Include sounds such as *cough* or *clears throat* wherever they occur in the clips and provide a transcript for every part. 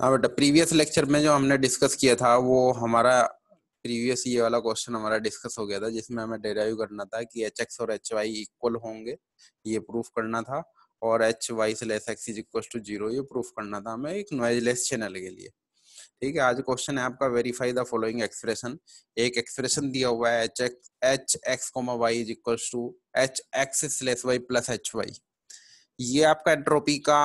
हाँ बेटा previous lecture में जो हमने डिस्कस किया था वो हमारा प्रीवियस ये वाला क्वेश्चन हमारा डिस्कस हो गया था जिसमें हमें डेराइव करना था कि एच एक्स और एच वाई इक्वल होंगे ये प्रूफ करना था और एच वाई से less X is equal to zero ये प्रूफ करना था हमें एक नॉइजलेस चैनल के लिए ठीक है आज क्वेश्चन है आपका वेरीफाई द फॉलोइंग एक्सप्रेशन एक एक्सप्रेशन दिया हुआ है H X H X Y is equal to H X slash Y plus H Y ये आपका एंट्रोपी का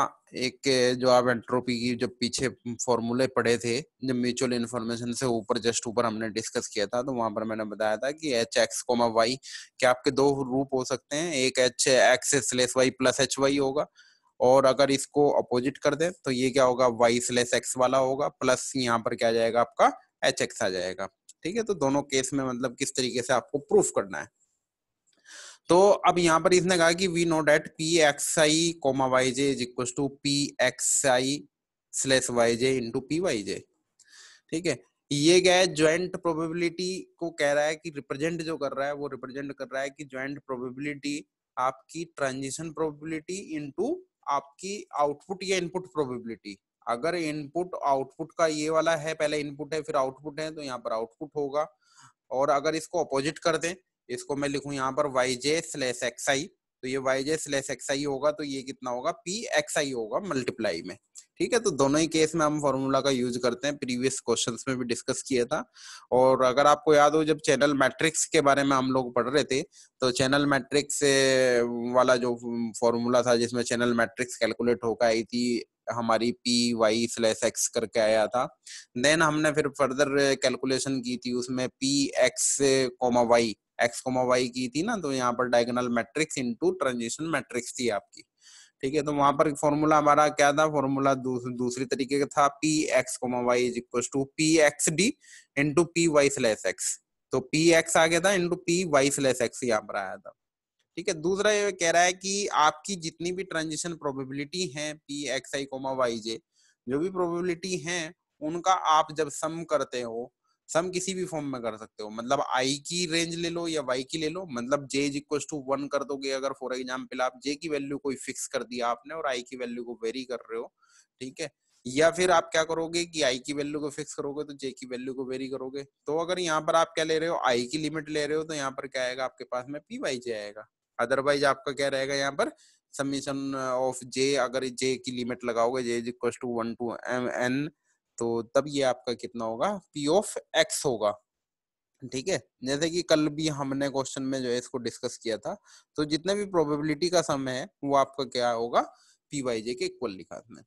एक जो आप एंट्रोपी की जो पीछे फॉर्मूले पढ़े थे जब म्यूचुअल इन्फॉर्मेशन से ऊपर जस्ट ऊपर हमने डिस्कस किया था तो वहां पर मैंने बताया था कि एच एक्स कोमा वाई के आपके दो रूप हो सकते हैं एक H X slash Y plus H Y होगा और अगर इसको अपोजिट कर दें तो ये क्या होगा वाई स्लेस एक्स वाला होगा प्लस यहाँ पर क्या जाएगा आपका एच एक्स आ जाएगा ठीक है तो दोनों केस में मतलब किस तरीके से आपको प्रूफ करना है तो अब यहाँ पर इसने कहा कि we know that P x I comma Y J is equal to P x I slash Y J into P Y जे ठीक है ये क्या है ज्वाइंट प्रोबेबिलिटी को कह रहा है कि रिप्रेजेंट जो कर रहा है वो रिप्रेजेंट कर रहा है कि ज्वाइंट प्रोबेबिलिटी आपकी ट्रांजिशन प्रोबेबिलिटी इनटू आपकी आउटपुट या इनपुट प्रोबेबिलिटी अगर इनपुट आउटपुट का ये वाला है पहले इनपुट है फिर आउटपुट है तो यहाँ पर आउटपुट होगा और अगर इसको अपोजिट कर दें इसको मैं लिखू यहाँ पर वाई जे स्लेस एक्स आई तो ये वाई जे स्लेस एक्स आई होगा तो ये कितना होगा पी एक्स आई होगा मल्टीप्लाई में ठीक है तो दोनों ही केस में हम फॉर्मूला का यूज करते हैं प्रीवियस क्वेश्चंस में भी डिस्कस किया था और अगर आपको याद हो जब चैनल मैट्रिक्स के बारे में हम लोग पढ़ रहे थे तो चैनल मैट्रिक्स वाला जो फॉर्मूला था जिसमें चैनल मैट्रिक्स कैलकुलेट होकर आई थी हमारी पी वाई स्लेस एक्स करके आया था देन हमने फिर फर्दर कैलकुलेशन की थी उसमें P x comma Y X comma Y की थी ना तो यहाँ पर diagonal matrix into transition matrix थी आपकी ठीक है तो वहां पर फॉर्मूला हमारा क्या था फॉर्मूला दूस, दूसरी तरीके का था P x comma Y is equal to P X D into P Y slash X तो पी एक्स आ गया था into P Y slash X यहाँ पर आया था ठीक है दूसरा ये कह रहा है कि आपकी जितनी भी ट्रांजिशन प्रोबेबिलिटी है पी एक्स आई कोमा वाई जे जो भी प्रोबेबिलिटी है उनका आप जब सम करते हो सम किसी भी फॉर्म में कर सकते हो मतलब आई की रेंज ले लो या वाई की ले लो मतलब J is equal to one कर दोगे अगर फॉर एग्जाम्पल आप जे की वैल्यू कोई फिक्स कर दिया आपने और आई की वैल्यू को वेरी कर रहे हो ठीक है या फिर आप क्या करोगे कि आई की वैल्यू को फिक्स करोगे तो जे की वैल्यू को वेरी करोगे तो अगर यहाँ पर आप क्या ले रहे हो आई की लिमिट ले रहे हो तो यहाँ पर क्या आएगा आपके पास में पी वाई जे आएगा अदरवाइज आपका क्या रहेगा यहाँ पर समीशन ऑफ जे अगर जे की लिमिट लगाओगे J is equal to one to M N तो तब ये आपका कितना होगा पी ऑफ एक्स होगा ठीक है जैसे कि कल भी हमने क्वेश्चन में जो है इसको डिस्कस किया था तो जितने भी प्रोबेबिलिटी का सम है वो आपका क्या होगा पी वाई जे के इक्वल लिखा इसमें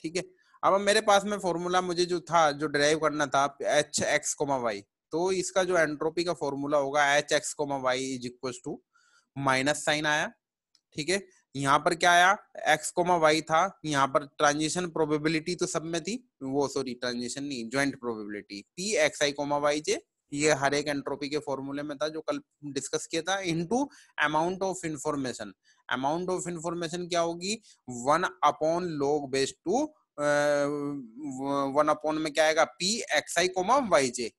ठीक है अब मेरे पास में फॉर्मूला मुझे जो था जो ड्राइव करना था एच एक्स कोमा वाई तो इसका जो एंट्रोपी का फॉर्मूला होगा H X comma Y is equal to minus sign आया ठीक है यहाँ पर क्या आया एक्स कोमा वाई था यहाँ पर ट्रांजिशन प्रोबेबिलिटी तो सब में थी वो सॉरी ट्रांजिशन नहीं ज्वाइंट प्रोबेबिलिटी पी एक्स आई कोमा वाई जे ये हर एक एंट्रोपी के फॉर्मूले में था जो कल डिस्कस किया था into amount of information amount of information क्या होगी one upon log base two one upon में क्या आएगा पी एक्स आई कोमा वाई जे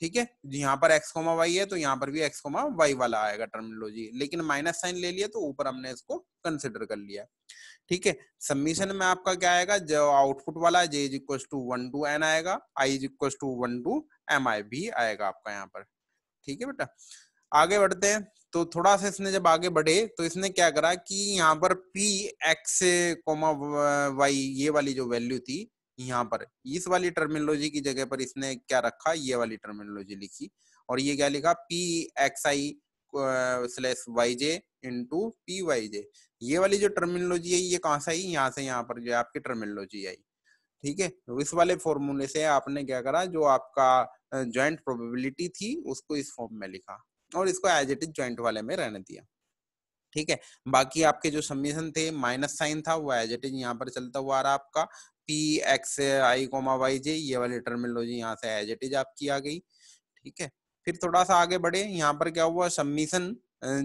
ठीक है यहाँ पर एक्स कोमा वाई है तो यहाँ पर भी एक्स कोमा वाई वाला आएगा टर्मिनोलॉजी लेकिन माइनस साइन ले लिया तो ऊपर हमने इसको कंसिडर कर लिया ठीक है सबमिशन में आपका क्या आएगा जो आउटपुट वाला J is equal to one to N आएगा I is equal to one to M I भी आएगा आपका यहाँ पर ठीक है बेटा आगे बढ़ते हैं तो थोड़ा सा इसने जब आगे बढ़े तो इसने क्या करा कि यहाँ पर पी एक्स कोमा वाई ये वाली जो वैल्यू थी यहाँ पर इस वाली टर्मिनोलॉजी की जगह पर इसने क्या रखा ये वाली टर्मिनोलॉजी लिखी और ये क्या लिखा पी एक्स आई स्लैश वाई जे इंटू पी वाई जे ये वाली जो टर्मिनोलॉजी है ये कहाँ से आई यहाँ से यहाँ पर जो है आपकी टर्मिनोलॉजी आई ठीक है तो इस वाले फॉर्मूले से आपने क्या करा जो आपका ज्वाइंट प्रोबेबिलिटी थी उसको इस फॉर्म में लिखा और इसको एज इट इज ज्वाइंट वाले में रहने दिया ठीक है बाकी आपके जो समीशन थे माइनस साइन था वो एज इट इज यहाँ पर चलता हुआ आ रहा आपका पी एक्स आई कोमा वाई जे ये वाली टर्मिनोलॉजी यहाँ से एज इट इज आपकी आ गई ठीक है फिर थोड़ा सा आगे बढ़े यहाँ पर क्या हुआ summation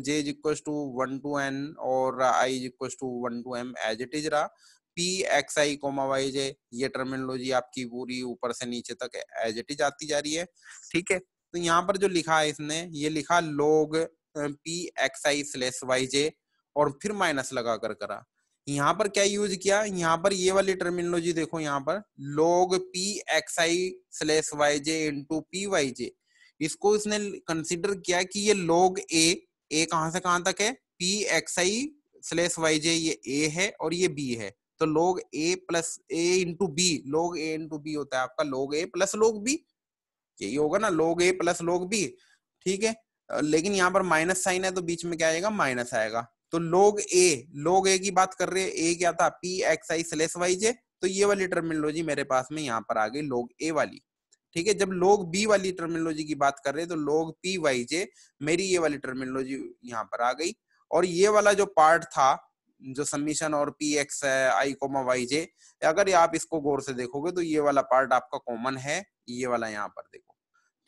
J is equal to one to N और I is equal to one to M as it is रहा पी एक्स आई कोमा वाई जे ये टर्मिनोलॉजी आपकी पूरी ऊपर से नीचे तक एज इट इज आती जा रही है ठीक है तो यहाँ पर जो लिखा है इसने ये लिखा लोग पी एक्स आई स्लेस वाई जे और फिर माइनस लगा कर करा यहाँ पर क्या यूज किया यहाँ पर ये वाली टर्मिनोलॉजी देखो यहाँ पर log p एक्स आई स्लेस वाई जे इंटू पी वाई जे इसको इसने कंसिडर किया कि ये log a a कहाँ से कहाँ तक है p एक्स आई स्लेस वाई जे ये a है और ये b है तो log a plus A into B log A into B होता है आपका log a plus log b यही होगा ना log a plus log b ठीक है लेकिन यहाँ पर माइनस साइन है तो बीच में क्या आएगा माइनस आएगा तो लोग ए लोग ए की बात कर रहे हैं ए क्या था पी एक्स आई स्लेस वाई जे तो ये वाली टर्मिनोलॉजी मेरे पास में यहाँ पर आ गई लोग ए वाली ठीक है जब लोग बी वाली टर्मिनोलॉजी की बात कर रहे हैं तो लोग पी वाई जे मेरी ये वाली टर्मिनोलॉजी यहाँ पर आ गई और ये वाला जो पार्ट था जो समीशन और पी एक्स है आई कोमा वाई जे अगर आप इसको गौर से देखोगे तो ये वाला पार्ट आपका कॉमन है ये वाला यहाँ पर देखो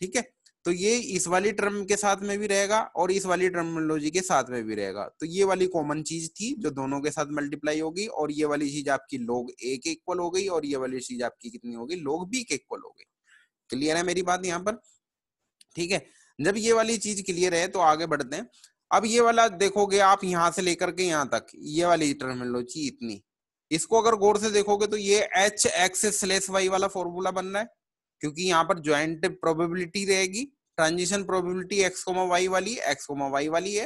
ठीक है तो ये इस वाली टर्म के साथ में भी रहेगा और इस वाली टर्मोलॉजी के साथ में भी रहेगा तो ये वाली कॉमन चीज थी जो दोनों के साथ मल्टीप्लाई होगी और ये वाली चीज आपकी लोग ए के इक्वल हो गई और ये वाली चीज आपकी कितनी होगी लोग बी के इक्वल हो गई क्लियर है मेरी बात यहाँ पर ठीक है जब ये वाली चीज क्लियर है तो आगे बढ़ते हैं अब ये वाला देखोगे आप यहां से लेकर के यहाँ तक ये वाली टर्मोलॉजी इतनी इसको अगर गौर से देखोगे तो ये एच एक्स स्लेस वाई वाला फॉर्मूला बन रहा है क्योंकि यहाँ पर ज्वाइंट प्रोबेबिलिटी रहेगी transition probability X comma Y वाली एक्स कोमा वाई वाली है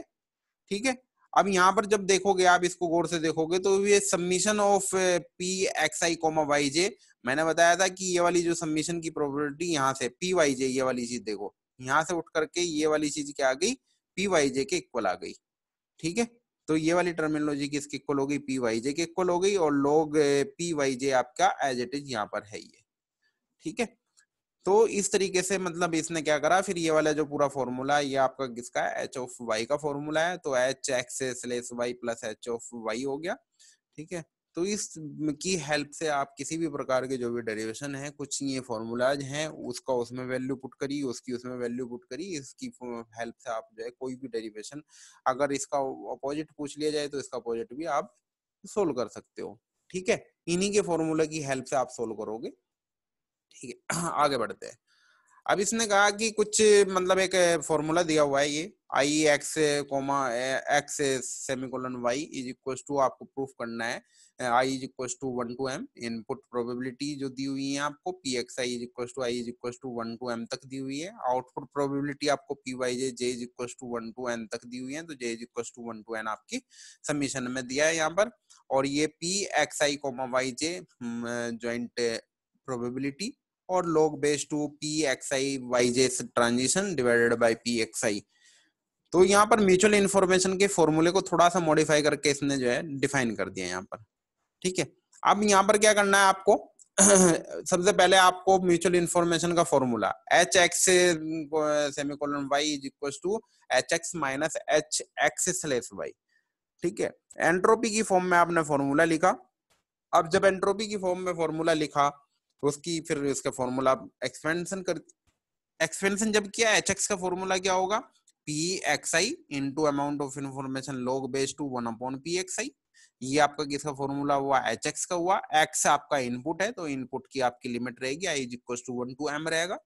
ठीक है अब यहाँ पर जब देखोगे आप इसको गौर से देखोगे तो ये summation of P x I comma Y J मैंने बताया था कि ये वाली जो सम्मिशन की प्रोबेबिलिटी यहाँ से पी वाई जे ये वाली चीज देखो यहाँ से उठ करके ये वाली चीज क्या आ गई पी वाई जे के इक्वल आ गई ठीक है तो ये वाली टर्मिनोलॉजी किसके इक्वल हो गई पी वाई जे के इक्वल हो गई और लोग पी वाई जे आपका एज इट इज यहाँ पर है ये ठीक है तो इस तरीके से मतलब इसने क्या करा फिर ये वाला जो पूरा फॉर्मूला ये आपका किसका है एच ऑफ वाई का फॉर्मूला है तो H X slash Y plus H of Y हो गया ठीक है तो इस की हेल्प से आप किसी भी प्रकार के जो भी डेरिवेशन है कुछ ये फॉर्मूलाज हैं उसका उसमें वैल्यू पुट करी उसकी उसमें वैल्यू पुट करी इसकी हेल्प से आप जो है कोई भी डेरिवेशन अगर इसका अपोजिट पूछ लिया जाए तो इसका अपोजिट भी आप सोल्व कर सकते हो ठीक है इन्हीं के फॉर्मूला की हेल्प से आप सोल्व करोगे ठीक है *clears throat* आगे बढ़ते हैं अब इसने कहा कि कुछ मतलब एक फॉर्मूला दिया हुआ है ये I X comma X semicolon Y is equal to आपको प्रूफ करना है I is equal to one to M input probability जो दी हुई है आपको P x I is equal to I is equal to one to M तक दी हुई है आउटपुट प्रोबेबिलिटी आपको P Y J J is equal to one to N तक दी हुई है तो J is equal to one to N आपकी सबमिशन में दिया है यहाँ पर और ये पी एक्स आई comma Y J joint probability और base two P x I Y J transition divided by P x आई तो यहाँ पर म्यूचुअल इन्फॉर्मेशन के फॉर्मूले को थोड़ा सा मॉडिफाई करके इसने जो है डिफाइन कर दिया यहाँ पर ठीक है अब यहाँ पर क्या करना है आपको *clears throat* सबसे पहले आपको म्यूचुअल इन्फॉर्मेशन का formula H X semicolon Y is equal to H X minus H X slash Y ठीक है एंट्रोपी की फॉर्म में आपने फॉर्मूला लिखा अब जब एंट्रोपी की फॉर्म में फॉर्मूला लिखा तो उसकी फिर इसका फॉर्मूला एक्सपेंशन कर एक्सपेंशन जब किया एच एक्स का फॉर्मूला क्या होगा P x I into amount of information log base two one upon P x आई ये आपका किसका फॉर्मूला हुआ एच एक्स का हुआ एक्स आपका इनपुट है तो इनपुट की आपकी लिमिट रहेगी I equal to one to M रहेगा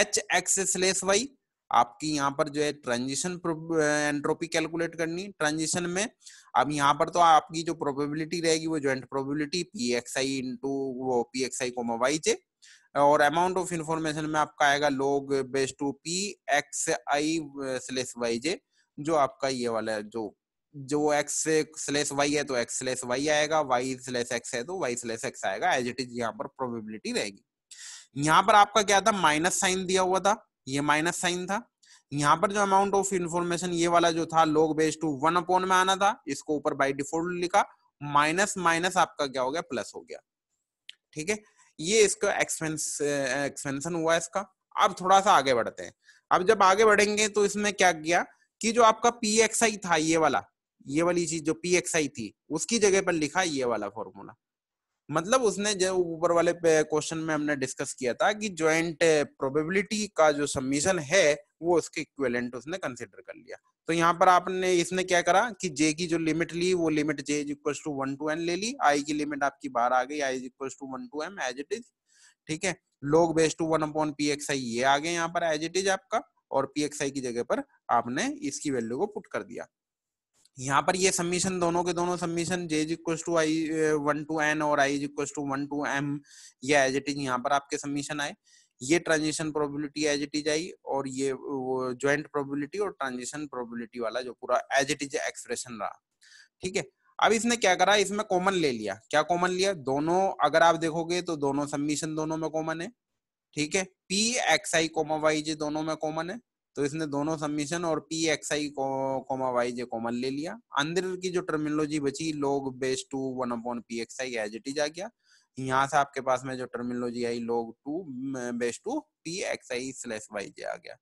एच एक्स स्लेस वाई आपकी यहाँ पर जो है ट्रांजिशन एंट्रोपी कैलकुलेट करनी ट्रांजिशन में अब यहाँ पर तो आपकी जो प्रोबेबिलिटी रहेगी वो ज्वाइंट प्रोबेबिलिटी पी एक्स आई इंटू वो पी एक्स आई को मोबाइल से और अमाउंट ऑफ इंफॉर्मेशन में आपका आएगा log base two P x आई स्लेस वाई जे जो आपका ये वाला है जो जो एक्स स्लेस वाई है तो एक्स स्लेस वाई आएगा वाई स्लेस एक्स है तो वाई स्लेस एक्स आएगा एज इट इज यहाँ पर प्रोबेबिलिटी रहेगी यहाँ पर आपका क्या था माइनस साइन दिया हुआ था ये माइनस साइन था यहाँ पर जो अमाउंट ऑफ इन्फॉर्मेशन ये वाला जो था लोग बेस टू वन अपोन में आना था इसको ऊपर बाई डिफॉल्ट लिखा माइनस माइनस आपका क्या हो गया प्लस हो गया ठीक है ये इसका एक्सपेंस एक्सपेंशन हुआ इसका अब थोड़ा सा आगे बढ़ते हैं अब जब आगे बढ़ेंगे तो इसमें क्या किया कि जो आपका पी एक्स आई था ये वाला ये वाली चीज जो पी एक्स आई थी उसकी जगह पर लिखा ये वाला फॉर्मूला मतलब उसने जो ऊपर वाले क्वेश्चन में हमने डिस्कस किया था कि ज्वाइंट प्रोबेबिलिटी eh, का जो सबमिशन है वो उसके इक्वेलेंट उसने कंसिडर कर लिया तो यहाँ पर आपने इसने क्या करा कि जे की जो लिमिट ली वो limit J is equal to one to N ले ली आई की लिमिट आपकी बाहर आ गई I is equal to one to M as it is ठीक है log base two one upon P x आई ये आ गए यहाँ पर एज इट इज आपका और पी एक्स आई की जगह पर आपने इसकी वैल्यू को पुट कर दिया यहाँ पर ये सम्मीशन दोनों के दोनों summation J is equal to I one to N और I is equal to one to M ये एज इट इज यहाँ पर आपके सम्मीशन आए ये transition probability as it is I और ये वो ज्वाइंट प्रोबेबिलिटी और ट्रांजिशन प्रोबेबिलिटी वाला जो पूरा एज इट इज एक्सप्रेशन रहा ठीक है अब इसने क्या करा इसमें कॉमन ले लिया क्या कॉमन लिया दोनों अगर आप देखोगे तो दोनों सम्मीशन दोनों में कॉमन है ठीक है पी एक्स आई कोमा वाई जी दोनों में कॉमन है तो इसने दोनों सबमिशन और पी एक्स आई कोमा वाई जे कॉमन ले लिया अंदर की जो टर्मिनोलॉजी बची log base two one upon P x i as it is आ गया यहाँ से आपके पास में जो टर्मिनोलॉजी आई log to base two P x I slash Y j आ गया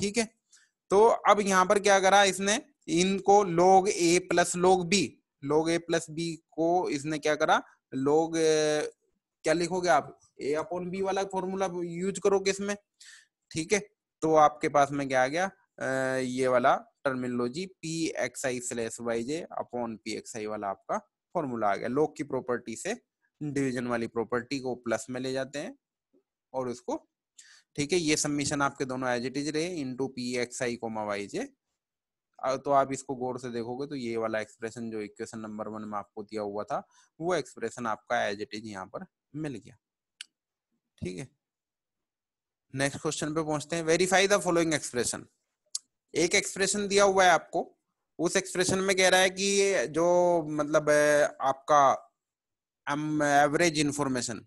ठीक है तो अब यहाँ पर क्या करा इसने इनको लोग ए प्लस लोग बी लोग ए प्लस बी को इसने क्या करा लोग क्या लिखोगे आप ए अपॉन बी वाला फॉर्मूला यूज करोगे इसमें ठीक है तो आपके पास में क्या आ गया आ, ये वाला terminology p x I slash Y j upon P x i वाला आपका फॉर्मूला आ गया लोक की प्रॉपर्टी से डिवीजन वाली प्रॉपर्टी को प्लस में ले जाते हैं और उसको ठीक है ये सबमिशन आपके दोनों एज इट इज रहे टू पी एक्स आई कोमा वाई जे तो आप इसको गौर से देखोगे तो ये वाला एक्सप्रेशन जो इक्वेशन नंबर वन में आपको दिया हुआ था वो एक्सप्रेशन आपका एज इट इज यहाँ पर मिल गया ठीक है नेक्स्ट क्वेश्चन पे पहुंचते हैं वेरीफाई द फॉलोइंग एक्सप्रेशन एक एक्सप्रेशन दिया हुआ है आपको उस एक्सप्रेशन में कह रहा है कि जो मतलब आपका एवरेज इंफॉर्मेशन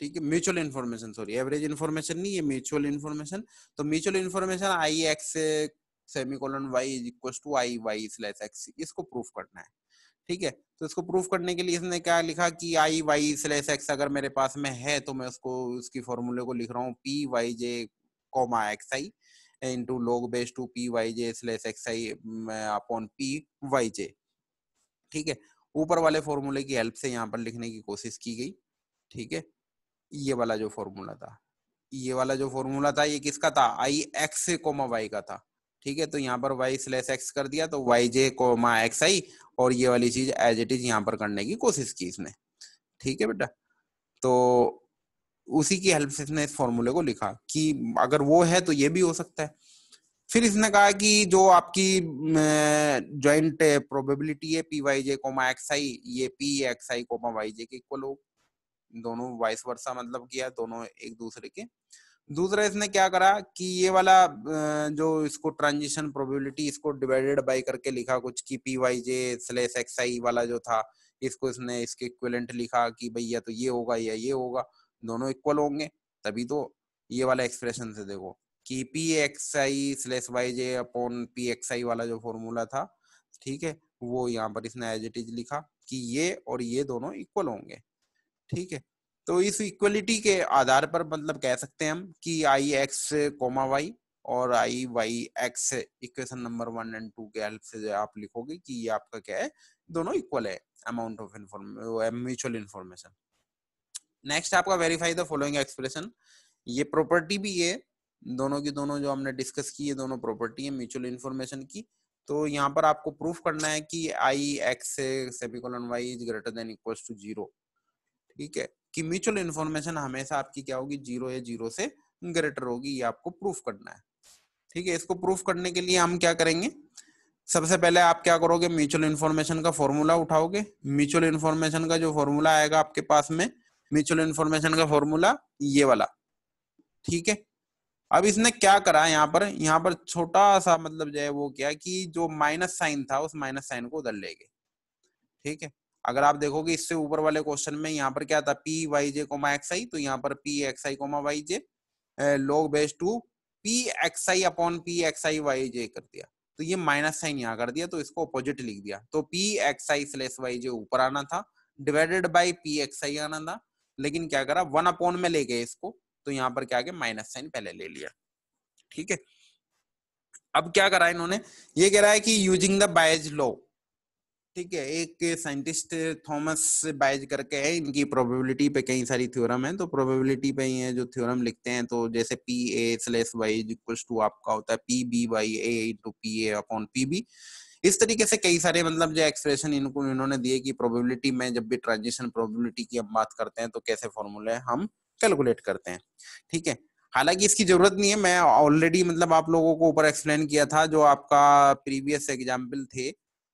ठीक है mutual information sorry average information नहीं है म्यूचुअल इंफॉर्मेशन तो mutual information i x semicolon Y is equal to i y slash x इसको प्रूफ करना है ठीक है तो इसको प्रूफ करने के लिए इसने क्या लिखा कि आई वाई स्लेस एक्स अगर मेरे पास में है तो मैं उसको उसकी फॉर्मूले को लिख रहा हूँ p Y j comma x I into log base two p Y J slash x i upon p Y जे ठीक है ऊपर वाले फॉर्मूले की हेल्प से यहाँ पर लिखने की कोशिश की गई ठीक है ये वाला जो फॉर्मूला था ये वाला जो फॉर्मूला था ये किसका था आई एक्स कोमा वाई का था ठीक है तो यहाँ पर वाई स्लेस एक्स कर दिया तो वाई जे को मा एक्स आई और ये वाली चीज एज इट इज यहाँ पर करने की कोशिश की इसने ठीक है बेटा तो उसी की हेल्प से इसने इस फॉर्मूले को लिखा कि अगर वो है तो ये भी हो सकता है फिर इसने कहा कि जो आपकी ज्वाइंट प्रोबेबिलिटी है p Y j comma x आई ये पी एक्स आई कोमा वाई जे के इक्वल हो दोनों वाइस वर्षा मतलब किया दोनों एक दूसरे के दूसरा इसने क्या करा कि ये वाला जो इसको ट्रांजिशन प्रोबेबिलिटी इसको डिवाइडेड बाय करके लिखा कुछ की p Y J slash x i वाला जो था इसको इसने इसके इक्वलेंट लिखा कि भैया तो ये होगा या ये होगा दोनों इक्वल होंगे तभी तो ये वाला एक्सप्रेशन से देखो कि p x I slash Y j upon P x i वाला जो फॉर्मूला था ठीक है वो यहाँ पर इसने एज इट इज लिखा कि ये और ये दोनों इक्वल होंगे ठीक है तो इस इक्वलिटी के आधार पर मतलब कह सकते हैं हम कि आई एक्स कोमा वाई और i y x equation number one and two के हेल्प से आप लिखोगे कि ये आपका क्या है दोनों इक्वल है amount of information mutual information next आपका वेरीफाई द फॉलोइंग एक्सप्रेशन ये प्रॉपर्टी भी है दोनों की दोनों जो हमने डिस्कस की है दोनों प्रॉपर्टी है म्यूचुअल इन्फॉर्मेशन की तो यहाँ पर आपको प्रूफ करना है कि i x semicolon y is greater than equals to zero ठीक है कि म्यूचुअल इन्फॉर्मेशन हमेशा आपकी क्या होगी जीरो या जीरो से ग्रेटर होगी ये आपको प्रूफ करना है ठीक है इसको प्रूफ करने के लिए हम क्या करेंगे सबसे पहले आप क्या करोगे म्यूचुअल इन्फॉर्मेशन का फॉर्मूला उठाओगे म्यूचुअल इन्फॉर्मेशन का जो फॉर्मूला आएगा आपके पास में म्यूचुअल इन्फॉर्मेशन का फॉर्मूला ये वाला ठीक है अब इसने क्या करा यहाँ पर यहाँ पर छोटा सा मतलब जो है वो क्या कि जो माइनस साइन था उस माइनस साइन को उधर ले गए ठीक है अगर आप देखोगे इससे ऊपर वाले क्वेश्चन में यहाँ पर क्या था p Y j comma x आई तो यहाँ पर p x I comma Y j log base two P x i upon P x I Y j कर दिया तो ये माइनस साइन यहाँ कर दिया तो इसको अपोजिट लिख दिया तो पी एक्स आई स्लेस वाई जे ऊपर आना था divided by P x i आना था लेकिन क्या करा वन अपॉन में ले गए इसको तो यहाँ पर क्या माइनस साइन पहले ले लिया ठीक है अब क्या करा इन्होंने ये कह रहा है कि यूजिंग द बायज लॉ ठीक है एक साइंटिस्ट थॉमस बाइज करके है इनकी प्रोबेबिलिटी पे कई सारी थ्योरम है तो प्रोबेबिलिटी पे ही है जो थ्योरम लिखते हैं तो जैसे p a slash y two आपका होता है p b y a into p a upon p b इस तरीके से कई सारे मतलब जो एक्सप्रेशन इनको इन्होंने दिए कि प्रोबेबिलिटी में जब भी ट्रांजिशन प्रोबेबिलिटी की हम बात करते हैं तो कैसे फॉर्मूले हम कैलकुलेट करते हैं ठीक है हालांकि इसकी जरूरत नहीं है मैं ऑलरेडी मतलब आप लोगों को ऊपर एक्सप्लेन किया था जो आपका प्रीवियस एग्जाम्पल थे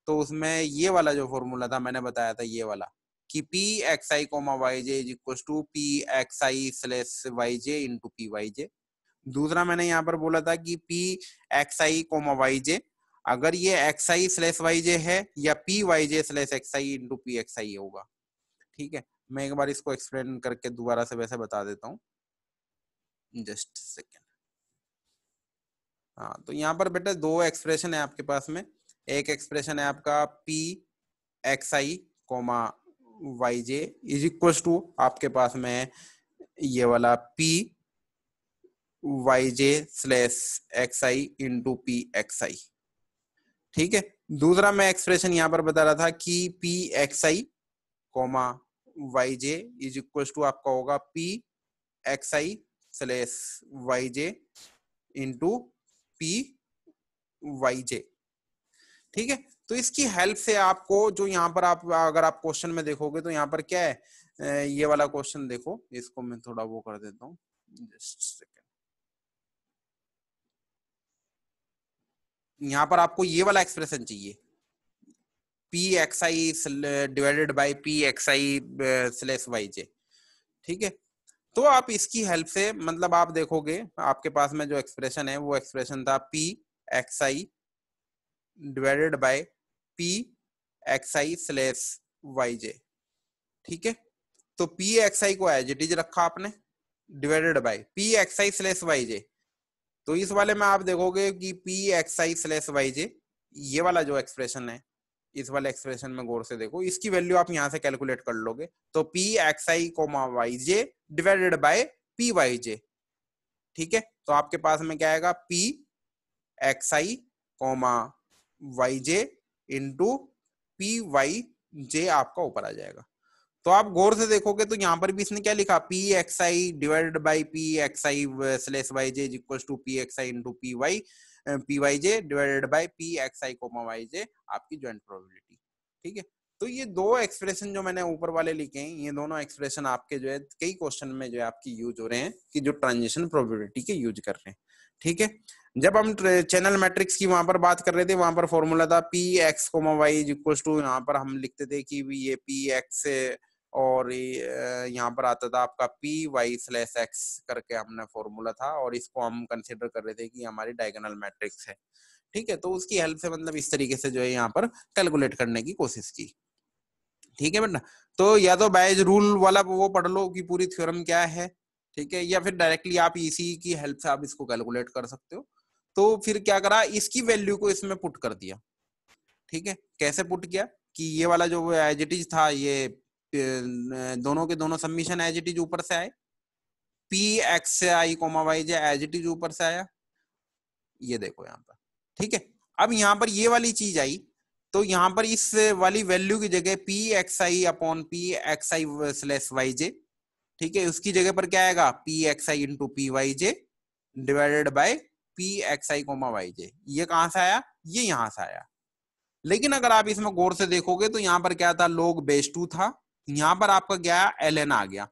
तो उसमें ये वाला जो फॉर्मूला था मैंने बताया था ये वाला कि p x I comma Y J is equal to P x I slash Y J into P Y j दूसरा मैंने यहाँ पर बोला था कि पी एक्स आई कोमा वाई जे अगर ये एक्स आई स्लेस वाई जे है या पी वाई जे स्लेस एक्स आई इंटू पी एक्स आई होगा ठीक है मैं एक बार इसको एक्सप्लेन करके दोबारा से वैसे बता देता हूँ जस्ट सेकेंड हाँ तो यहाँ पर बेटा दो एक्सप्रेशन है आपके पास में एक एक्सप्रेशन है आपका P x I comma Y J is equal to आपके पास में ये वाला p Y J slash x I into p x i ठीक है दूसरा मैं एक्सप्रेशन यहां पर बता रहा था कि p x I comma Y J is equal to आपका होगा पी एक्स आई स्लेस वाई जे इंटू पी वाई जे ठीक है तो इसकी हेल्प से आपको जो यहाँ पर आप अगर आप क्वेश्चन में देखोगे तो यहाँ पर क्या है ये वाला क्वेश्चन देखो इसको मैं थोड़ा वो कर देता हूँ यहाँ पर आपको ये वाला एक्सप्रेशन चाहिए p x i divided by P x I slash Y जे ठीक है तो आप इसकी हेल्प से मतलब आप देखोगे आपके पास में जो एक्सप्रेशन है वो एक्सप्रेशन था P x i divided by p x I slash Y जे ठीक है तो पी एक्स आई को एज इट इज रखा आपने divided by p x I slash Y जे तो इस वाले में आप देखोगे कि पी एक्स आई स्लेस वाई जे ये वाला जो एक्सप्रेशन है इस वाले एक्सप्रेशन में गौर से देखो इसकी वैल्यू आप यहां से कैलकुलेट कर लोगे तो P x I comma Y j divided by p Y जे ठीक है तो आपके पास में क्या आएगा पी एक्स आई कोमा वाई जे इंटू पी वाई जे आपका ऊपर आ जाएगा तो आप गौर से देखोगे तो यहाँ पर भी इसने क्या लिखा P x i divided by P x I slash Y j equal to P x I into P y p Y j divided by P x I comma Y j आपकी ज्वाइंट प्रोबेबिलिटी ठीक है तो ये दो expression जो मैंने ऊपर वाले लिखे हैं ये दोनों एक्सप्रेशन आपके जो है कई क्वेश्चन में जो है आपकी यूज हो रहे हैं कि जो ट्रांजिशन प्रोबेबिलिटी के यूज कर रहे हैं ठीक है जब हम चैनल मैट्रिक्स की वहां पर बात कर रहे थे वहां पर फॉर्मूला था P x comma y equal to यहाँ पर हम लिखते थे कि ये पी एक्स और यहाँ पर आता था आपका पी वाई स्लैस एक्स करके हमने फॉर्मूला था और इसको हम कंसिडर कर रहे थे कि हमारी डायगोनल मैट्रिक्स है ठीक है तो उसकी हेल्प से मतलब इस तरीके से जो है यहाँ पर कैलकुलेट करने की कोशिश की ठीक है बेटा तो या तो बायज रूल वाला वो पढ़ लो कि पूरी थ्योरम क्या है ठीक है या फिर डायरेक्टली आप इसी की हेल्प से आप इसको कैलकुलेट कर सकते हो तो फिर क्या करा इसकी वैल्यू को इसमें पुट कर दिया ठीक है कैसे पुट किया कि ये वाला जो एज इट इज था ये दोनों के दोनों सबमिशन एज इट इज ऊपर से आए पी एक्स से i comma Y j as it is ऊपर से आया ये देखो यहाँ पर ठीक है अब यहाँ पर ये वाली चीज आई तो यहाँ पर इस वाली वैल्यू की जगह p x i upon P x I slash Y जे ठीक है उसकी जगह पर क्या आएगा P x I into P Y j divided by p x I comma Y जे ये कहां से आया ये यहां से आया लेकिन अगर आप इसमें गौर से देखोगे तो यहां पर क्या था लोग बेस टू था यहां पर आपका गया एल एन आ गया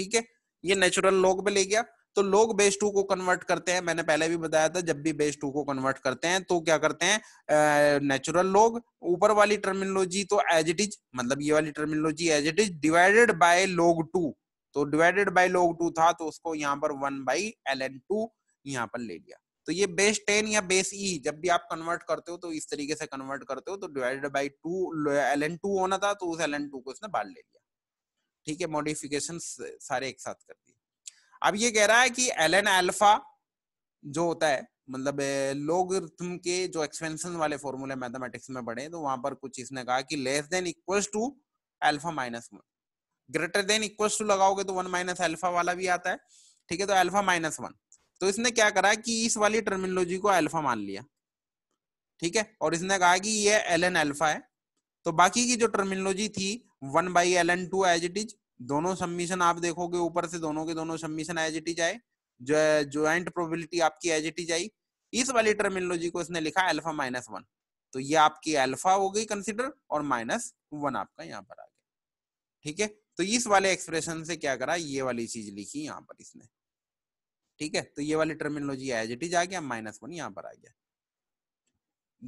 ठीक है ये नेचुरल लोग पे ले गया तो लोग बेस टू को कन्वर्ट करते हैं मैंने पहले भी बताया था जब भी बेस टू को कन्वर्ट करते हैं तो क्या करते हैं नेचुरल लोग ऊपर वाली टर्मिनोलॉजी तो एज इट इज मतलब ये वाली terminology as it is divided by log two तो डिवाइडेड बाय लोग टू था तो उसको यहाँ पर one by l N two यहाँ पर ले लिया तो ये बेस टेन या बेस ई e जब भी आप कन्वर्ट करते हो तो इस तरीके से कन्वर्ट करते हो तो divided by two l N two होना था तो उस एल एन टू को इसने बाल ले लिया ठीक है मॉडिफिकेशन सारे एक साथ कर दिए अब ये कह रहा है कि एल एन एल्फा जो होता है मतलब लोग के जो एक्सपेंशन वाले फॉर्मूले मैथमेटिक्स में पढ़े तो वहां पर कुछ इसने कहा कि less than equals to alpha minus one greater than equals to लगाओगे तो वन माइनस अल्फा वाला भी आता है ठीक है तो अल्फा माइनस वन तो इसने क्या करा कि इस वाली टर्मिनोलॉजी को अल्फा मान लिया ठीक है और इसने कहा कि ये एल एन एल्फा है तो बाकी की जो टर्मिनोलॉजी थी one by l N two as it is दोनों सम्मीशन आप देखोगे ऊपर से दोनों के दोनों सम्मीशन एज इट इज आए जो ज्वाइंट प्रोबेबिलिटी आपकी एज इट इज आई इस वाली टर्मिनोलॉजी को इसने लिखा अल्फा माइनस वन तो ये आपकी अल्फा हो गई कंसिडर और माइनस वन आपका यहाँ पर आ गया ठीक है तो इस वाले एक्सप्रेशन से क्या करा ये वाली चीज लिखी यहाँ पर इसने ठीक है तो ये वाली टर्मिनोलॉजी एज इट इज आ गया माइनस वन यहाँ पर आ गया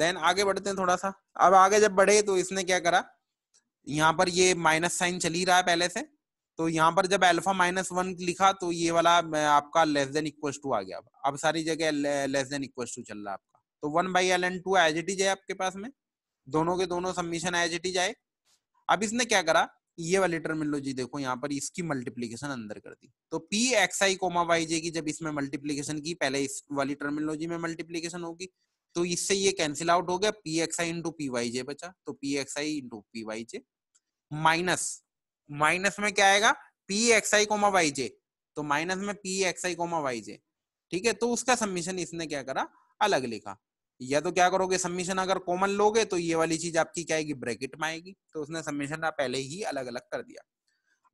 देन आगे बढ़ते हैं थोड़ा सा अब आगे जब बढ़े तो इसने क्या करा यहाँ पर ये माइनस साइन चल ही रहा है पहले से तो यहाँ पर जब अल्फा माइनस वन लिखा तो ये वाला आपका लेस देन इक्वल टू आ गया अब सारी जगह लेस देन इक्वल टू चल रहा है आपका तो one by l N two as it is है आपके पास में दोनों के दोनों सबमिशन एज इट इज आए अब इसने क्या करा ये वाली टर्मिनोलॉजी देखो यहाँ पर इसकी मल्टीप्लीकेशन अंदर कर दी तो पी एक्स आई कोमा वाई जे की जब इसमें मल्टीप्लीकेशन की पहले इस वाली टर्मिनोलॉजी में मल्टीप्लीकेशन होगी तो इससे ये कैंसिल आउट हो गया पी एक्स आई इंटू पी वाई जे बचा तो पी एक्स आई into P Y j minus minus में क्या आएगा पी एक्स आई कोमा वाई जे तो माइनस में पी एक्स आई कोमा वाई जे ठीक है तो उसका सबमिशन इसने क्या करा अलग लिखा या तो क्या करोगे सबमिशन अगर कॉमन लोगे तो ये वाली चीज आपकी क्या आएगी ब्रैकेट में आएगी तो उसने सबमिशन पहले ही अलग अलग कर दिया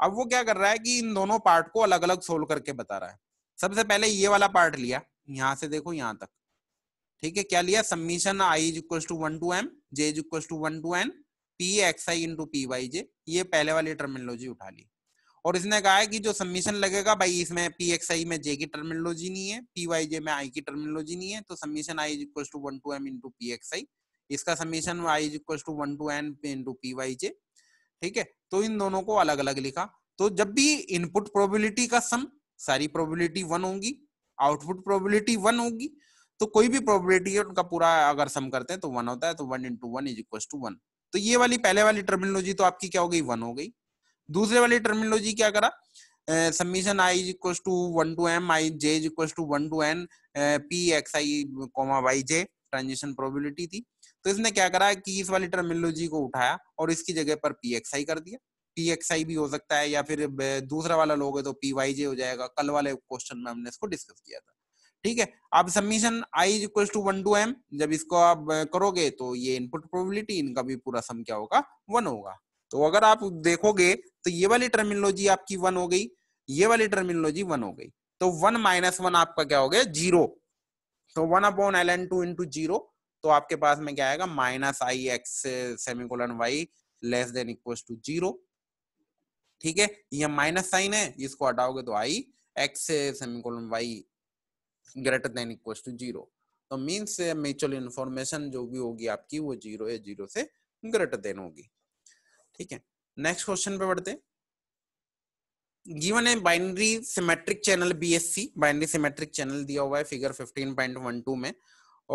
अब वो क्या कर रहा है कि इन दोनों पार्ट को अलग अलग सोल्व करके बता रहा है सबसे पहले ये वाला पार्ट लिया यहां से देखो यहां तक ठीक है क्या लिया summation i is equal to one to m j is equal to one to n p x I into P Y जे ये पहले वाली टर्मिनोलॉजी उठा ली और इसने कहा है कि जो सबमिशन लगेगा भाई इसमें पी एक्स आई में जे की टर्मिनोलॉजी नहीं है पी वाई जे में आई की टर्मिनोलॉजी नहीं है तो summation i is equal to one to m into p x i इसका summation i is equal to one to n into P Y जे ठीक है तो इन दोनों को अलग अलग लिखा तो जब भी इनपुट प्रोबेबिलिटी का सम सारी प्रोबेबिलिटी वन होगी आउटपुट प्रोबेबिलिटी वन होगी तो कोई भी प्रोबेबिलिटी है उनका पूरा अगर सम करते हैं तो वन होता है तो one into one is equal to one तो ये वाली पहले वाली टर्मिनोलॉजी तो आपकी क्या हो गई वन हो गई दूसरे वाली टर्मिनोलॉजी क्या करा summation i equal to one to M i j equal to one to n p x i comma y J transition probability थी तो इसने क्या करा कि इस वाली टर्मिनोलॉजी को उठाया और इसकी जगह पर पी एक्स आई कर दिया पी एक्स आई भी हो सकता है या फिर दूसरा वाला है तो पी वाई जे हो जाएगा कल वाले क्वेश्चन में हमने इसको डिस्कस किया था ठीक है अब summation i equal to one to m जब इसको आप करोगे तो ये इनपुट प्रोबेबिलिटी इनका भी पूरा सम क्या होगा वन होगा तो अगर आप देखोगे तो ये वाली टर्मिनोलॉजी आपकी वन हो गई ये वाली टर्मिनोलॉजी वन हो गई तो वन माइनस वन आपका क्या हो गया जीरो तो one upon L N two into zero तो आपके पास में क्या आएगा minus I x semicolon Y less than equal to zero ठीक है ये माइनस साइन है इसको हटाओगे तो I x semicolon Y greater than equal to zero तो मीन्स म्यूचुअल इन्फॉर्मेशन जो भी होगी आपकी वो जीरो है जीरो से ग्रेटर देन होगी ठीक है नेक्स्ट क्वेश्चन पे बढ़ते गिवन है binary symmetric channel BSC binary symmetric channel दिया हुआ है फिगर 15.12 में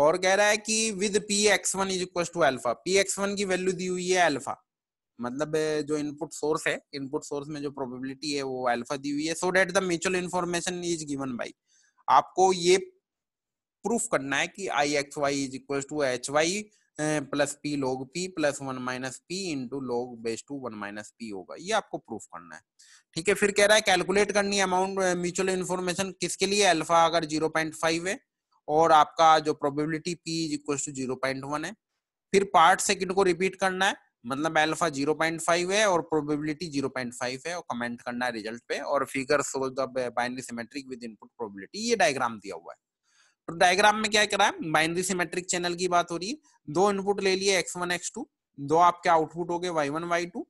और कह रहा है कि with p x one is equal to alpha p x one की वैल्यू दी हुई है एल्फा मतलब जो इनपुट सोर्स है इनपुट सोर्स में जो प्रोबेबिलिटी है वो एल्फा दी हुई है so that the mutual information is given by आपको ये प्रूफ करना है कि i x Y is equal to H y plus p log p plus one minus p into log base two one minus p होगा ये आपको proof करना है ठीक है फिर कह रहा है कैलकुलेट करनी है अमाउंट म्यूचुअल इन्फॉर्मेशन किसके लिए अल्फा अगर जीरो पॉइंट फाइव है और आपका जो probability p equal to zero point one है फिर पार्ट सेकंड को रिपीट करना है मतलब अल्फा फाइव है और प्रोबेबिलिटी जीरो पॉइंट फाइव है और कमेंट करना है रिजल्ट पे और figure solve the binary symmetric with input probability ये डायग्राम दिया हुआ है तो डायग्राम में क्या करा है बाइनरी सिमेट्रिक चैनल की बात हो रही है दो इनपुट ले लिए एक्स वन एक्स टू दो आपके आउटपुट हो गए वाई वन वाई टू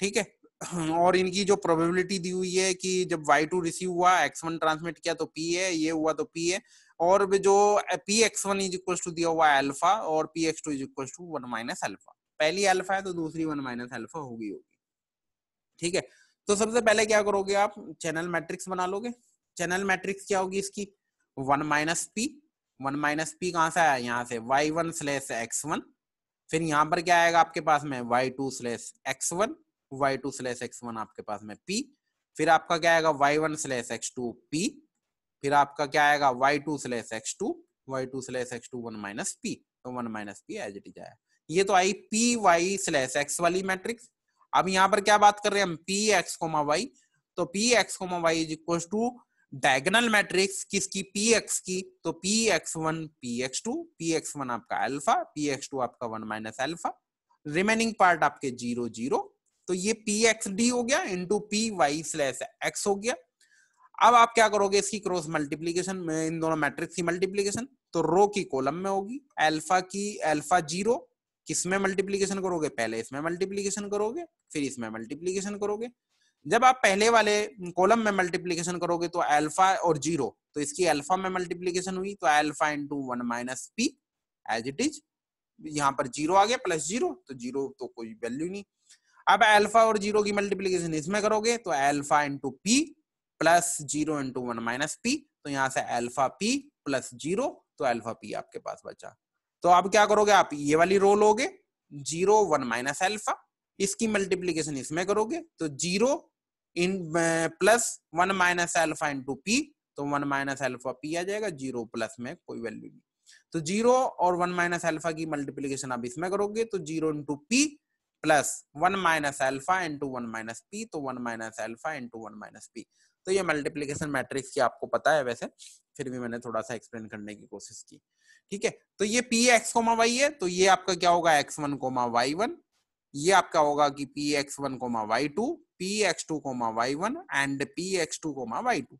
ठीक है और इनकी जो प्रोबेबिलिटी दी हुई है कि जब वाई टू रिसीव हुआ एक्स वन ट्रांसमिट किया तो पी है ये हुआ तो पी है और जो p x one is equal to दिया हुआ एल्फा और p x two is equal to one minus alpha पहली एल्फा है तो दूसरी वन माइनस एल्फा होगी होगी ठीक है तो सबसे पहले क्या करोगे आप चैनल मैट्रिक्स बना लोगे चैनल मैट्रिक्स क्या होगी इसकी one minus p one minus p कहाँ से आया यहाँ से y one slash x one फिर यहाँ पर क्या आएगा आपके पास में y two slash x one y two slash x one आपके पास में पी फिर आपका क्या आएगा y one slash x two p फिर आपका क्या आएगा y two slash x two y two slash x two one minus p तो one minus p as it is आया ये तो आई पी वाई स्लेस एक्स वाली मैट्रिक्स अब यहाँ पर क्या बात कर रहे हैं हम पी एक्स कोमा वाई तो P x comma Y is equal to diagonal matrix किसकी पी एक्स की तो P x one p x two P x one आपका अल्फा पी एक्स टू आपका one minus alpha remaining part आपके zero zero तो ये P X d हो गया into P y slash x हो गया अब आप क्या करोगे इसकी क्रॉस मल्टीप्लीकेशन में इन दोनों मैट्रिक्स की मल्टीप्लीकेशन तो रो की कॉलम में होगी अल्फा की अल्फा जीरो किसमें मल्टीप्लीकेशन करोगे पहले इसमें मल्टीप्लीकेशन करोगे फिर इसमें मल्टीप्लीकेशन करोगे जब आप पहले वाले कॉलम में मल्टीप्लीकेशन करोगे तो अल्फा और जीरो तो इसकी अल्फा में मल्टीप्लीकेशन हुई तो alpha into one minus p as it is यहाँ पर जीरो आ गया प्लस जीरो तो जीरो तो कोई वैल्यू नहीं अब अल्फा और जीरो की मल्टीप्लीकेशन इसमें करोगे तो alpha into p plus zero into one minus p तो यहाँ से अल्फा पी प्लस जीरो तो अल्फा पी आपके पास बचा तो आप क्या करोगे आप ये वाली रो लोगे जीरो वन माइनस अल्फा इसकी मल्टीप्लीकेशन इसमें करोगे तो zero in plus one minus alpha into p तो वन माइनस एल्फा पी आ जाएगा जीरो प्लस में कोई वैल्यू नहीं तो जीरो और वन माइनस एल्फा की मल्टीप्लीकेशन आप इसमें करोगे तो zero into p plus one minus alpha into one minus p तो one minus alpha into one minus p तो ये मल्टीप्लीकेशन मैट्रिक्स की आपको पता है वैसे फिर भी मैंने थोड़ा सा एक्सप्लेन करने की कोशिश की ठीक है तो ये पी एक्स कोमा वाई है तो ये आपका क्या होगा x one comma y one ये आपका होगा कि p x one comma y two P x two comma y one and p x two comma y two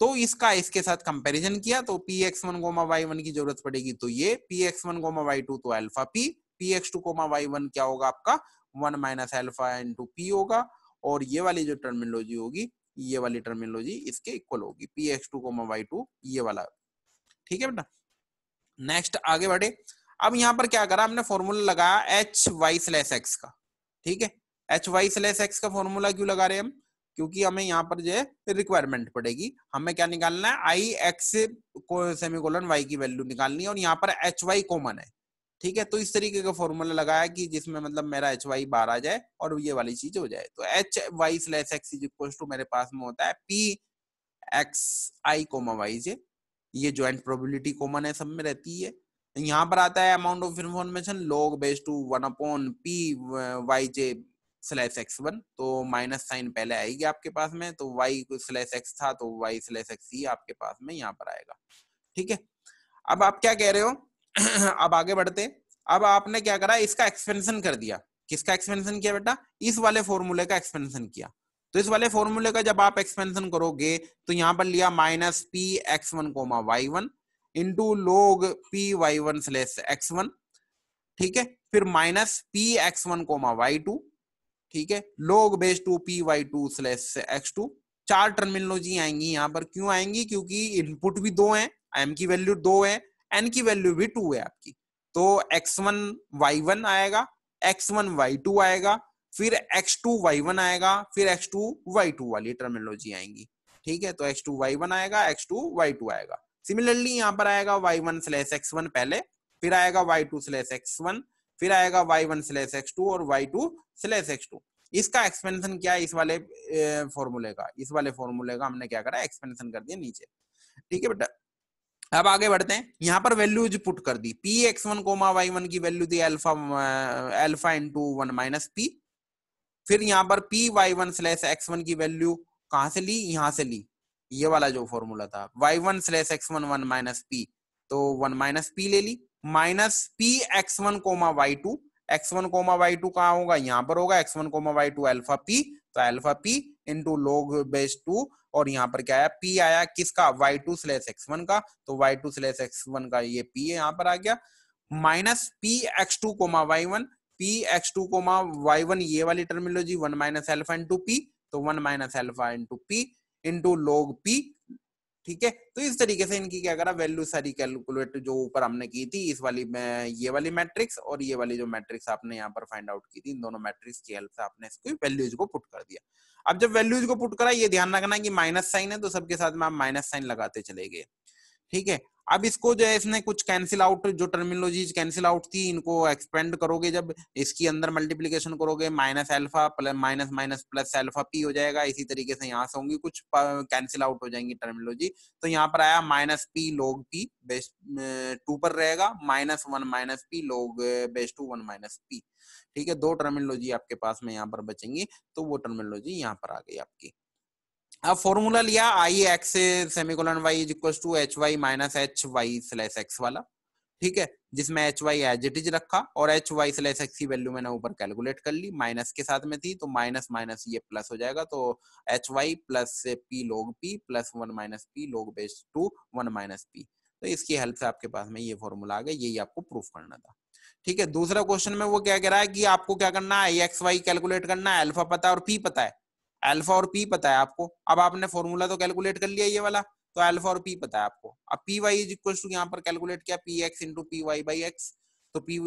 तो इसका इसके साथ कंपेरिजन किया तो P x one comma y one की जरूरत पड़ेगी तो ये P x one comma y two तो alpha p p x two comma y one क्या होगा आपका one minus alpha into p होगा और ये वाली जो टर्मिनोलॉजी होगी ये वाली टर्मिनोलॉजी इसके इक्वल होगी p x two comma y two ये वाला ठीक है बेटा नेक्स्ट आगे बढ़े अब यहाँ पर क्या करा हमने फॉर्मूला लगाया एच वाई स्लेस एक्स का ठीक है एच वाई स्लेस एक्स का फॉर्मूला क्यों लगा रहे हैं हम क्योंकि हमें यहाँ पर जो है रिक्वायरमेंट पड़ेगी हमें क्या निकालना है आई एक्स को सेमिकोलन वाई की वैल्यू निकालनी है और यहाँ पर एच वाई कॉमन है ठीक है तो इस तरीके का फॉर्मूला लगाया कि जिसमें मतलब मेरा एच वाई बार आ जाए और ये वाली चीज हो जाए तो H y slash x is equal to मेरे पास में होता है पी एक्स आई कोमा वाई जे ये ज्वाइंट प्रोबेबिलिटी कॉमन है सब में रहती है यहाँ पर आता है amount of information log base two one upon p Y j slash x one तो माइनस साइन पहले आएगी आपके पास में तो वाई स्लैस एक्स था तो वाई स्लैस एक्स ही आपके पास में यहाँ पर आएगा ठीक है अब आप क्या कह रहे हो *clears throat* अब आगे बढ़ते अब आपने क्या करा इसका एक्सपेंशन कर दिया किसका एक्सपेंशन किया बेटा इस वाले फॉर्मूले का एक्सपेंशन किया तो इस वाले फॉर्मूले का जब आप एक्सपेंशन करोगे तो यहाँ पर लिया minus p x one comma y one into log p y one slash x one ठीक है फिर minus p x one comma y two ठीक है log base two p y two slash x two चार terminology आएंगी यहाँ पर क्यों आएंगी क्योंकि इनपुट भी दो है एम की वैल्यू दो है एन की वैल्यू भी टू है आपकी तो एक्स वन वाई वन आएगा एक्स वन वाई टू आएगा फिर एक्स टू वाई वन आएगा फिर एक्स टू वाई टू वाली टर्मिनोलॉजी आएंगी ठीक है तो एक्स टू वाई वन आएगा एक्स टू वाई टू आएगा सिमिलरली यहाँ पर आएगा y one slash x one पहले फिर आएगा y two slash x one फिर आएगा y one slash x two और y two slash x to इसका एक्सपेंशन क्या है इस वाले फॉर्मूले का इस वाले फॉर्मूले का हमने क्या करा एक्सपेंशन कर दिया नीचे ठीक है बेटा अब आगे बढ़ते हैं यहाँ पर वैल्यूज पुट कर दी p x one comma y one की वैल्यू दी alpha alpha into one minus p फिर यहाँ पर p y one slash x one की वैल्यू कहाँ से ली यहां से ली ये वाला जो फॉर्मूला था y one slash x one one minus p तो वन माइनस पी ले ली minus p x one comma y two x one comma y two कहा होगा यहाँ पर होगा x one comma y two alpha p तो alpha p into log base two और यहाँ पर क्या आया पी आया किसका y two slash x one का तो y two slash x one का ये पी है यहाँ पर आ गया minus p x two comma y one p x two comma y one ये वाली terminology one minus alpha into p तो one minus alpha into p into log p ठीक है तो इस तरीके से इनकी क्या करा वैल्यू सारी कैलकुलेट जो ऊपर हमने की थी इस वाली में ये वाली मैट्रिक्स और ये वाली जो मैट्रिक्स आपने यहाँ पर फाइंड आउट की थी इन दोनों मैट्रिक्स की हेल्प से आपने इसको वैल्यूज को पुट कर दिया अब जब वैल्यूज को पुट करा ये ध्यान रखना है कि माइनस साइन है तो सबके साथ में आप माइनस साइन लगाते चले गए ठीक है अब इसको जो है इसने कुछ कैंसिल आउट जो टर्मिनोलॉजीज कैंसिल आउट थी इनको एक्सपेंड करोगे जब इसकी अंदर मल्टीप्लीकेशन करोगे minus alpha plus minus minus plus alpha p हो जाएगा इसी तरीके से यहाँ से होंगी कुछ कैंसिल आउट हो जाएंगी टर्मिनोलॉजी तो यहाँ पर आया minus p log p base two पर रहेगा minus one minus p log base two one minus p ठीक है दो टर्मिनोलॉजी आपके पास में यहाँ पर बचेंगी तो वो टर्मिनोलॉजी यहाँ पर आ गई आपकी अब फॉर्मूला लिया I x semicolon Y is equal to H y minus H y slash x वाला ठीक है जिसमें H y as it is रखा और एच वाई स्लैस एक्स की वैल्यू मैंने ऊपर कैलकुलेट कर ली माइनस के साथ में थी तो माइनस माइनस ये प्लस हो जाएगा तो H y plus p log p plus one minus p log base two one minus p तो इसकी हेल्प से आपके पास में ये फॉर्मूला आ गया यही आपको प्रूफ करना था ठीक है दूसरा क्वेश्चन में वो क्या कह रहा है कि आपको क्या करना है आई एक्स वाई कैलकुलेट करना है अल्फा पता है और पी पता है अल्फा और पी पता है आपको अब आपने फॉर्मूला तो कैलकुलेट कर लिया ये वाला तो अल्फा और पी पता है आपको अब p y is equal to यहाँ पर कैलकुलेट किया p x into P y by x तो पी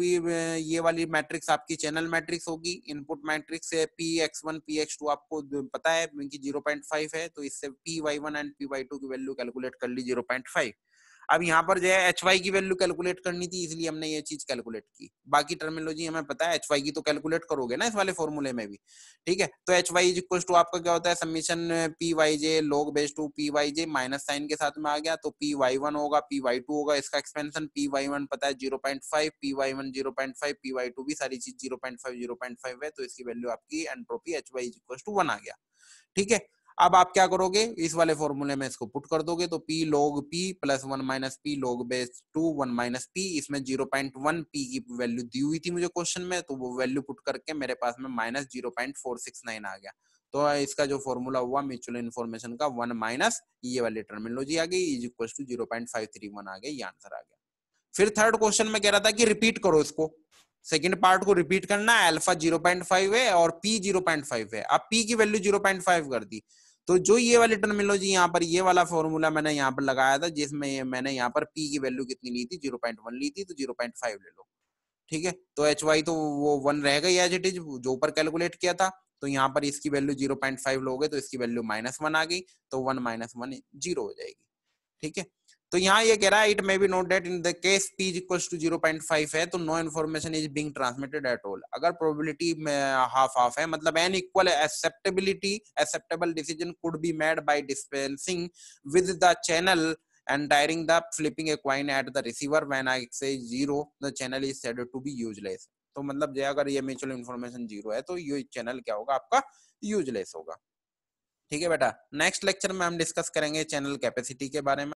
ये वाली मैट्रिक्स आपकी चैनल मैट्रिक्स होगी इनपुट मैट्रिक्स है P x one p x two आपको पता है क्योंकि जीरो पॉइंट फाइव है तो इससे p y one and p y two की वैल्यू कैलकुलेट कर ली जीरो पॉइंट फाइव अब यहाँ पर जो है एच वाई की वैल्यू कैलकुलेट करनी थी इसलिए हमने ये चीज कैलकुलेट की बाकी टर्मिनोलॉजी हमें पता है एच वाई की तो कैलकुलेट करोगे ना इस वाले फॉर्मूले में भी ठीक है तो एच वाई इक्वल टू आपका क्या होता है submission P Y j log base two p Y j minus sign के साथ में आ गया तो पी वाई वन होगा पी वाई टू होगा इसका एक्सपेंशन पी वाई वन पता है zero point five p y one zero point five p y two भी सारी चीज zero point five zero point five है तो इसकी वैल्यू आपकी entropy H Y equal to one आ गया ठीक है अब आप क्या करोगे इस वाले फॉर्मूले में इसको पुट कर दोगे तो p log p plus one minus p log base two one minus p इसमें जीरो पॉइंट वन पी की वैल्यू दी हुई थी मुझे क्वेश्चन में तो वो वैल्यू पुट करके मेरे पास में minus zero point four six nine आ गया तो इसका जो फॉर्मूला हुआ म्यूचुअल इन्फॉर्मेशन का वन माइनस ये वाली टर्मिनोलॉजी आ गई is equal to zero point five three one आ गया ये आंसर आ गया फिर थर्ड क्वेश्चन में कह रहा था कि रिपीट करो इसको सेकेंड पार्ट को रिपीट करना अल्फा फाइव है और पी जीरो पॉइंट फाइव है अब पी की वैल्यू जीरो पॉइंट फाइव कर दी तो जो ये वाली टर्मिनोलॉजी यहाँ पर ये वाला फॉर्मूला मैंने यहाँ पर लगाया था जिसमें मैंने यहाँ पर पी की वैल्यू कितनी ली थी जीरो पॉइंट वन ली थी तो जीरो पॉइंट फाइव ले लो ठीक है तो एच वाई तो वो वन रह गई एज इट इज जो ऊपर कैलकुलेट किया था तो यहाँ पर इसकी वैल्यू जीरो पॉइंट फाइव लोगे तो इसकी वैल्यू माइनस वन आ गई तो वन माइनस वन जीरो हो जाएगी ठीक है तो यहाँ ये कह रहा है it may be noted that in the case p equal to zero point five है तो no information is being transmitted at all अगर प्रोबेबिलिटी हाफ हाफ है मतलब an equal acceptability acceptable decision could be made by dispensing with the channel and tiring the flipping a coin at the receiver when i say zero the channel is said to be useless so, तो मतलब जो अगर ये mutual information zero है तो ये channel क्या होगा आपका useless होगा ठीक है बेटा next lecture में हम discuss करेंगे channel capacity के बारे में